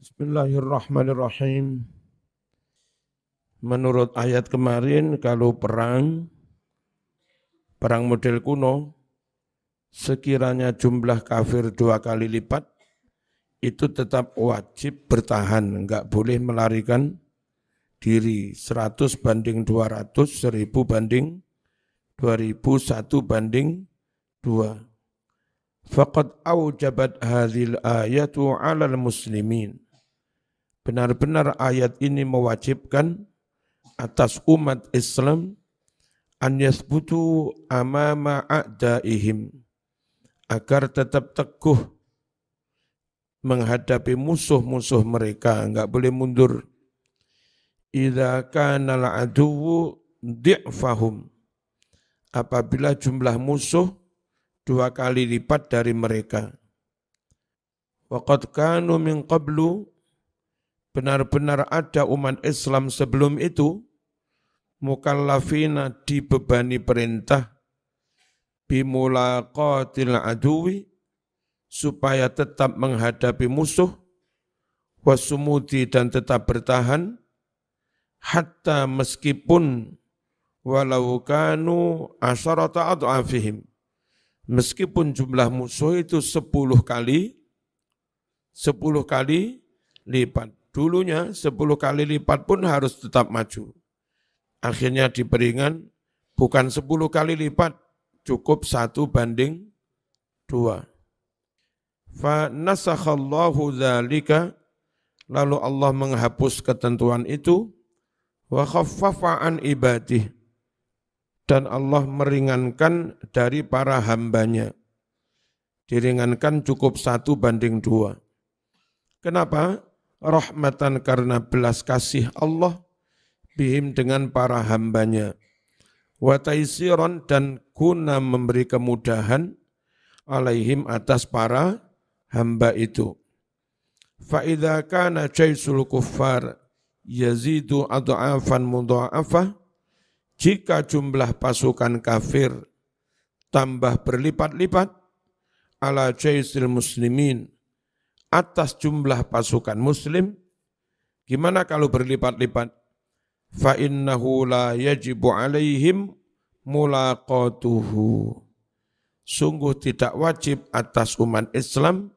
Bismillahirrahmanirrahim. Menurut ayat kemarin kalau perang perang model kuno sekiranya jumlah kafir dua kali lipat itu tetap wajib bertahan, enggak boleh melarikan diri 100 banding 200, 1000 banding 2000, 1 banding 2. Faqad awjabat hadhil ayatu 'alal muslimin benar-benar ayat ini mewajibkan atas umat Islam an yasbutu amama a'daihim agar tetap teguh menghadapi musuh-musuh mereka enggak boleh mundur idza kana al di'fahum apabila jumlah musuh dua kali lipat dari mereka waqad kanu min qablu benar-benar ada umat Islam sebelum itu, mukallafina dibebani perintah bimulaqatil aduwi supaya tetap menghadapi musuh wasumudi dan tetap bertahan hatta meskipun walau kanu asharata ad'afihim meskipun jumlah musuh itu sepuluh kali sepuluh kali lipat Dulunya 10 kali lipat pun harus tetap maju. Akhirnya diberingan bukan 10 kali lipat, cukup satu banding dua. Fa nasakhallahu dzalika lalu Allah menghapus ketentuan itu wa khaffafa an ibadih dan Allah meringankan dari para hambanya. Diringankan cukup satu banding dua. Kenapa? rahmatan karena belas kasih Allah bihim dengan para hambanya. Wa taisiron dan guna memberi kemudahan alaihim atas para hamba itu. Fa'idha kana jaisul kuffar yazidu adu'afan mudu'afah jika jumlah pasukan kafir tambah berlipat-lipat ala jaisil muslimin atas jumlah pasukan muslim, gimana kalau berlipat-lipat? Fa innahu la yajibu alaihim mulaqatuhu. Sungguh tidak wajib atas umat Islam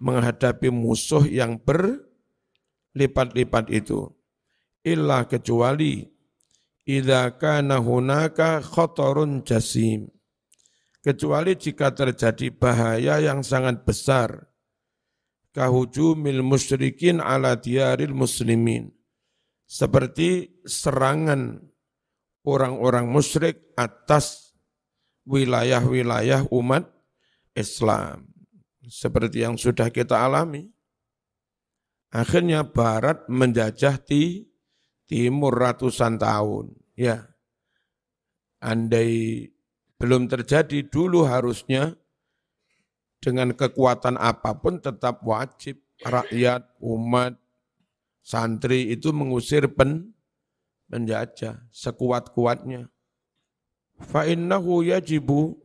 menghadapi musuh yang berlipat-lipat itu. Illa kecuali idza kana hunaka khatarun jasim. Kecuali jika terjadi bahaya yang sangat besar kahujumil musyrikin ala diaril muslimin. Seperti serangan orang-orang musyrik atas wilayah-wilayah umat Islam. Seperti yang sudah kita alami. Akhirnya Barat menjajah di Timur ratusan tahun. Ya, andai belum terjadi dulu harusnya dengan kekuatan apapun tetap wajib rakyat, umat, santri itu mengusir pen, penjajah sekuat-kuatnya. Fa'innahu yajibu,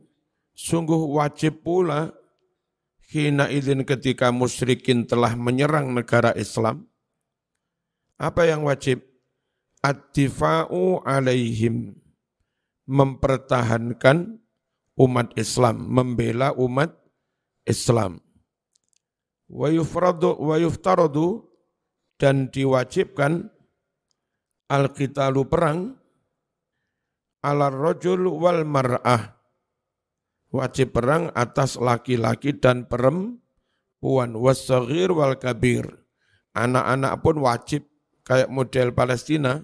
sungguh wajib pula hina izin ketika musyrikin telah menyerang negara Islam. Apa yang wajib? Ad-difa'u alaihim, mempertahankan umat Islam, membela umat Islam. Wa yufradu wa yuftaradu dan diwajibkan al-qitalu perang ala rojul wal mar'ah. Wajib perang atas laki-laki dan perempuan. Wasagir wal kabir. Anak-anak pun wajib kayak model Palestina.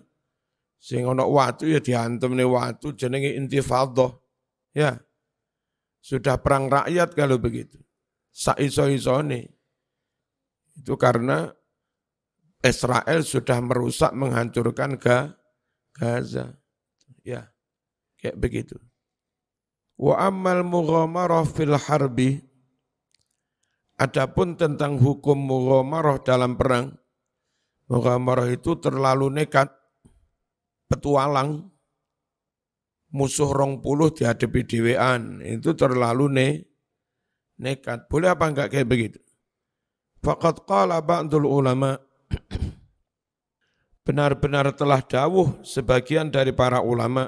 Sing ono watu ya dihantam nih watu jenenge intifadah. Ya. Sudah perang rakyat kalau begitu saiso Itu karena Israel sudah merusak, menghancurkan ke Gaza. Ya, kayak begitu. Wa ammal mughamarah fil harbi. Adapun tentang hukum mughamarah dalam perang, mughamarah itu terlalu nekat, petualang, musuh rong puluh dihadapi dewean, itu terlalu ne, nekat. Boleh apa enggak kayak begitu? Fakat qala ba'dul ulama benar-benar telah dawuh sebagian dari para ulama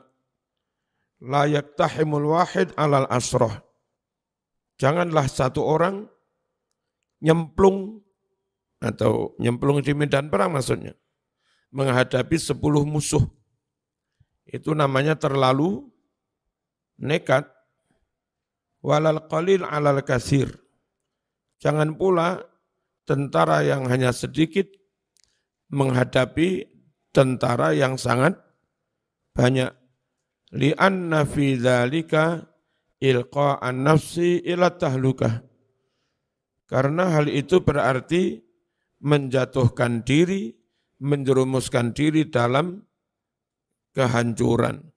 layak tahimul wahid alal asroh. Janganlah satu orang nyemplung atau nyemplung di medan perang maksudnya menghadapi sepuluh musuh. Itu namanya terlalu nekat walal qalil alal kasir. Jangan pula tentara yang hanya sedikit menghadapi tentara yang sangat banyak. Li'anna fi dhalika ilqa'an nafsi ila tahlukah. Karena hal itu berarti menjatuhkan diri, menjerumuskan diri dalam kehancuran.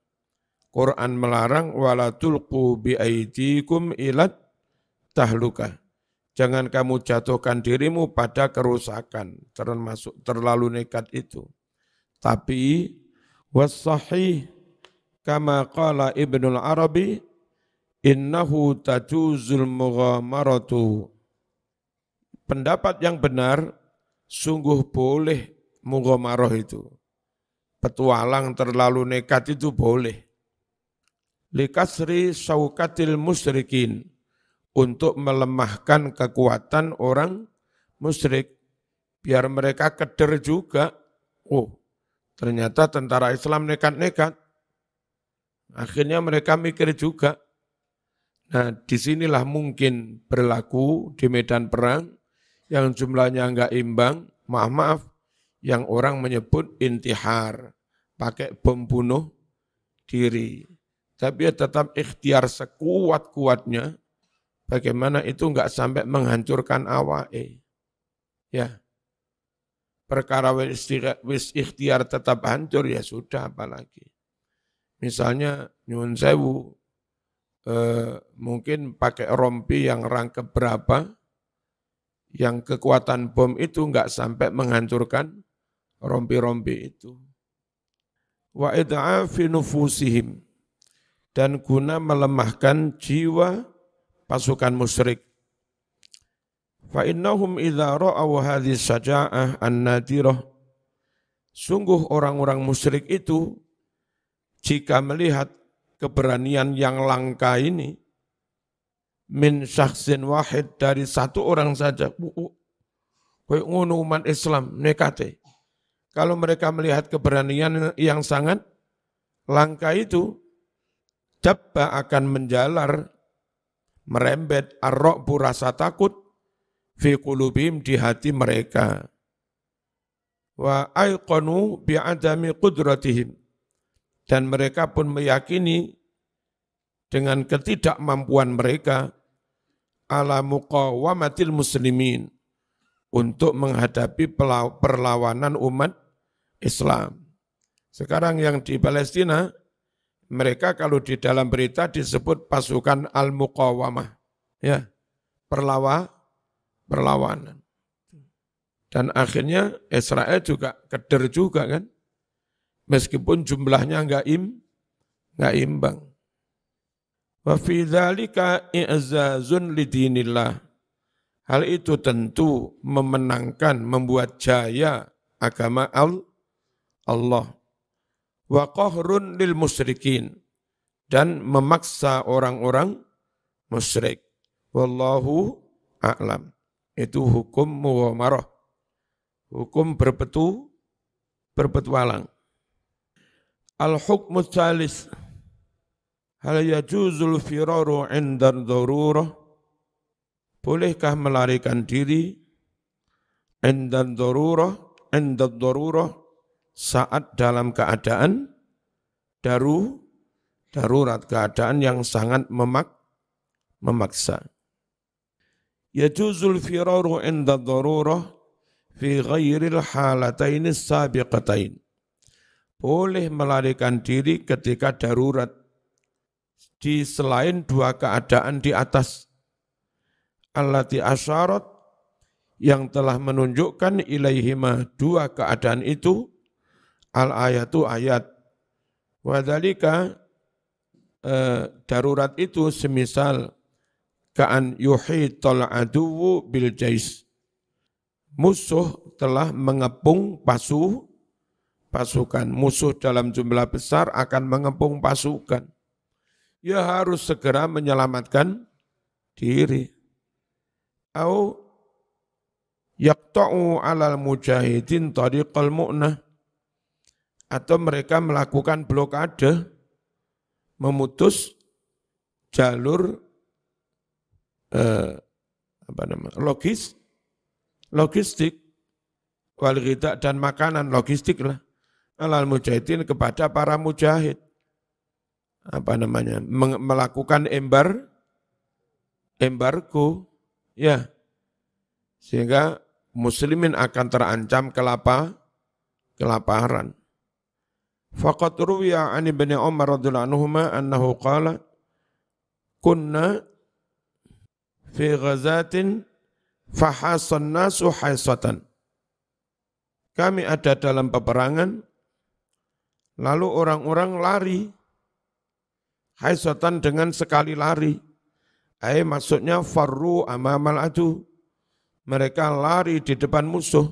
Quran melarang wala tulqu bi aidikum ilat tahluka. Jangan kamu jatuhkan dirimu pada kerusakan, termasuk terlalu nekat itu. Tapi wasahih kama qala Ibnu Arabi innahu tajuzul mughamaratu. Pendapat yang benar sungguh boleh mughamarah itu. Petualang terlalu nekat itu boleh likasri saukatil musyrikin untuk melemahkan kekuatan orang musyrik biar mereka keder juga. Oh, ternyata tentara Islam nekat-nekat. Akhirnya mereka mikir juga. Nah, disinilah mungkin berlaku di medan perang yang jumlahnya enggak imbang, maaf-maaf, yang orang menyebut intihar, pakai bom bunuh diri. Tapi ya tetap ikhtiar sekuat-kuatnya, bagaimana itu enggak sampai menghancurkan eh Ya, perkara wis ikhtiar tetap hancur, ya sudah apalagi. Misalnya nyun sewu, eh, mungkin pakai rompi yang rangke berapa, yang kekuatan bom itu enggak sampai menghancurkan rompi-rompi itu. Wa fi nufusihim dan guna melemahkan jiwa pasukan musyrik. Fa innahum idza ra'aw hadhihi saja'ah annadirah sungguh orang-orang musyrik itu jika melihat keberanian yang langka ini min syakhsin wahid dari satu orang saja koyo ngono umat Islam nekate kalau mereka melihat keberanian yang sangat langka itu Dabba akan menjalar, merembet arro'bu rasa takut, fi di hati mereka. Wa aiqanu bi'adami qudratihim. Dan mereka pun meyakini dengan ketidakmampuan mereka ala muqawamatil muslimin untuk menghadapi perlawanan umat Islam. Sekarang yang di Palestina, mereka kalau di dalam berita disebut pasukan al-muqawamah. Ya, perlawa, perlawanan. Dan akhirnya Israel juga keder juga kan. Meskipun jumlahnya nggak im, enggak imbang. Wa fi dzalika i'zazun lidinillah. Hal itu tentu memenangkan, membuat jaya agama Allah wa qahrun lil musyrikin dan memaksa orang-orang musyrik. Wallahu a'lam. Itu hukum muwamarah. Hukum berpetu berpetualang. Al-hukmu tsalis hal yajuzul firaru inda darurah bolehkah melarikan diri inda darurah inda darurah saat dalam keadaan daru darurat keadaan yang sangat memak memaksa. Yajuzul firaru inda darurah fi ghairil halataini sabiqatain. Boleh melarikan diri ketika darurat di selain dua keadaan di atas allati asyarat yang telah menunjukkan ilaihima dua keadaan itu al ayatu ayat. Wadalika eh, darurat itu semisal ka'an yuhital aduwu bil jais. Musuh telah mengepung pasuh pasukan. Musuh dalam jumlah besar akan mengepung pasukan. Ya harus segera menyelamatkan diri. Au yakta'u alal mujahidin tariqal mu'nah atau mereka melakukan blokade, memutus jalur eh, apa namanya logis, logistik, wal dan makanan logistik lah alal mujahidin kepada para mujahid apa namanya melakukan embar embargo ya sehingga muslimin akan terancam kelapa kelaparan Faqat ruwiya an Ibnu Umar radhiyallahu anhuma annahu qala kunna fi ghazatin fahasan nasu haisatan. Kami ada dalam peperangan lalu orang-orang lari haisatan dengan sekali lari. Ai eh, maksudnya farru amamal adu. Mereka lari di depan musuh.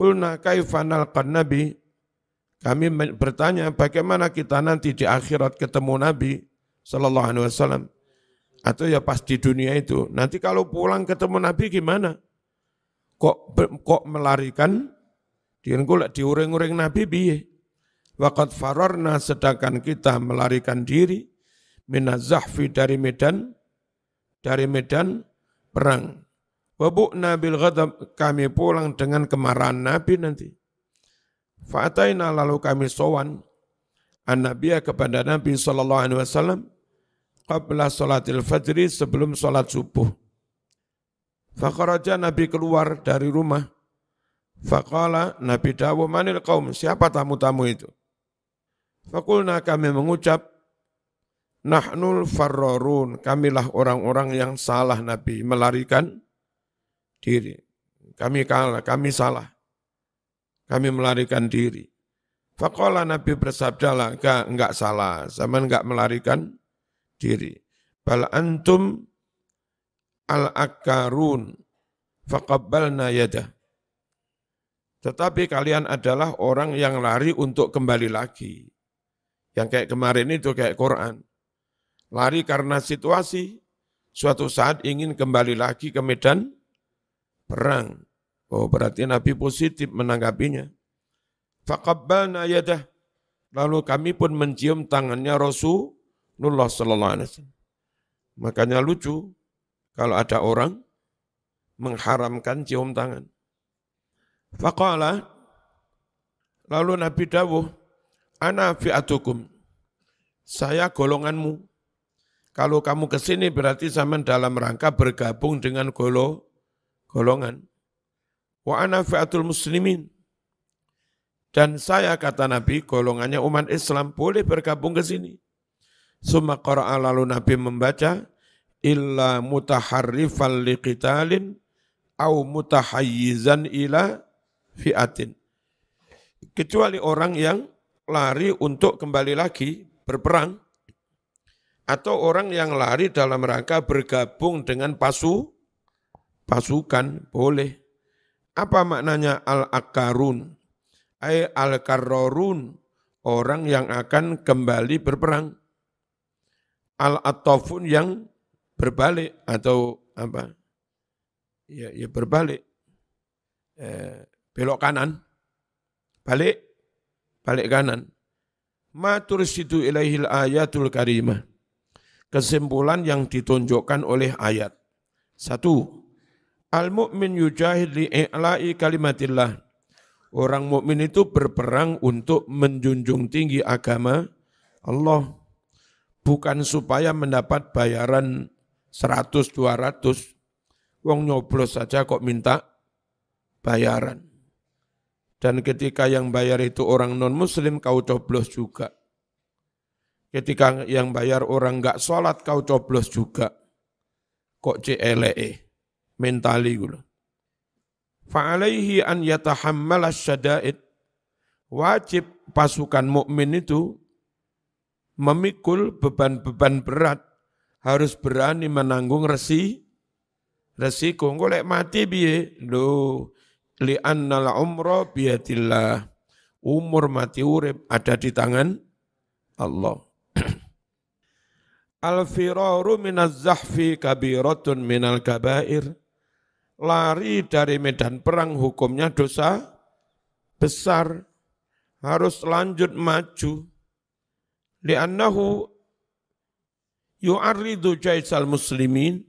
Kulna kaifa nalqan nabi kami bertanya bagaimana kita nanti di akhirat ketemu Nabi Sallallahu Alaihi Wasallam atau ya pas di dunia itu. Nanti kalau pulang ketemu Nabi gimana? Kok kok melarikan dengan diureng-ureng ureng Nabi biye. Waktu farorna sedangkan kita melarikan diri minazahfi dari medan dari medan perang. Wabuk Nabil ghadab kami pulang dengan kemarahan Nabi nanti. Fa'ataina lalu kami sowan an Nabiya kepada Nabi Sallallahu Alaihi Wasallam qabla salatil fajri sebelum salat subuh. Fakaraja Nabi keluar dari rumah. Fakala Nabi Dawu manil kaum, siapa tamu-tamu itu? Fakulna kami mengucap, Nahnul farrorun, kamilah orang-orang yang salah Nabi, melarikan diri. Kami kalah, kami salah. Kami melarikan diri. Fakola Nabi bersabda lah, enggak, enggak salah, sama enggak melarikan diri. Bal antum al akarun fakabal yadah. Tetapi kalian adalah orang yang lari untuk kembali lagi. Yang kayak kemarin itu kayak Quran. Lari karena situasi, suatu saat ingin kembali lagi ke medan perang. Oh berarti Nabi positif menanggapinya. Faqabbalna yadah. Lalu kami pun mencium tangannya Rasulullah sallallahu alaihi wasallam. Makanya lucu kalau ada orang mengharamkan cium tangan. Faqala lalu Nabi dawuh, "Ana fi'atukum." Saya golonganmu. Kalau kamu ke sini berarti sama dalam rangka bergabung dengan golo, golongan. Wa ana fi'atul muslimin. Dan saya kata Nabi, golongannya umat Islam boleh bergabung ke sini. Suma qara'a lalu Nabi membaca, illa mutaharrifan liqitalin au mutahayyizan ila fi'atin. Kecuali orang yang lari untuk kembali lagi berperang, atau orang yang lari dalam rangka bergabung dengan pasu, pasukan, boleh. Apa maknanya al-akarun? Ay al-karrorun, orang yang akan kembali berperang. Al-atofun yang berbalik atau apa? Ya, ya berbalik. Eh, belok kanan, balik, balik kanan. Ma tursidu ilaihil ayatul karimah. Kesimpulan yang ditunjukkan oleh ayat. Satu, Al mukmin yujahid li i'la'i kalimatillah. Orang mukmin itu berperang untuk menjunjung tinggi agama Allah. Bukan supaya mendapat bayaran 100 200. Wong nyoblos saja kok minta bayaran. Dan ketika yang bayar itu orang non muslim kau coblos juga. Ketika yang bayar orang nggak sholat kau coblos juga. Kok CLE mentali kula. Fa'alaihi an yatahammal syada'id. Wajib pasukan mukmin itu memikul beban-beban berat. Harus berani menanggung resi, resiko. Golek mati biye. Loh, li'annal umra biadillah. Umur mati urip ada di tangan Allah. Al-firaru minaz zahfi kabiratun minal kabair lari dari medan perang hukumnya dosa besar harus lanjut maju Di anahu li'annahu yu'arridu jaisal muslimin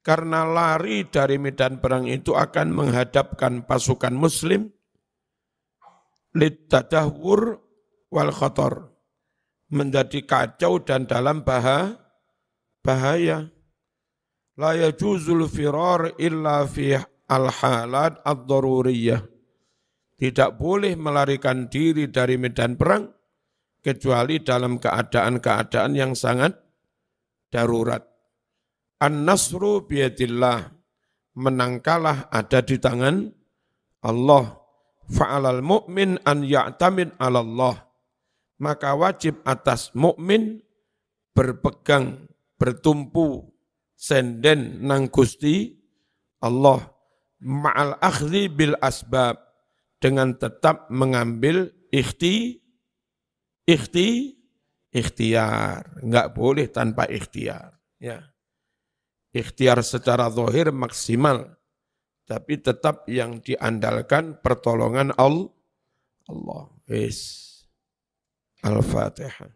karena lari dari medan perang itu akan menghadapkan pasukan muslim litadahwur wal khotor menjadi kacau dan dalam bahaya bahaya la yajuzul firar illa fi al-halat ad-daruriyah. Tidak boleh melarikan diri dari medan perang kecuali dalam keadaan-keadaan yang sangat darurat. An-nasru biyadillah menangkalah ada di tangan Allah. Fa'alal mu'min an ya'tamin ala Allah. Maka wajib atas mukmin berpegang, bertumpu senden nang Gusti Allah ma'al akhdi bil asbab dengan tetap mengambil ikhti ikhti ikhtiar enggak boleh tanpa ikhtiar ya ikhtiar secara zahir maksimal tapi tetap yang diandalkan pertolongan Allah Allah. is Al-Fatihah.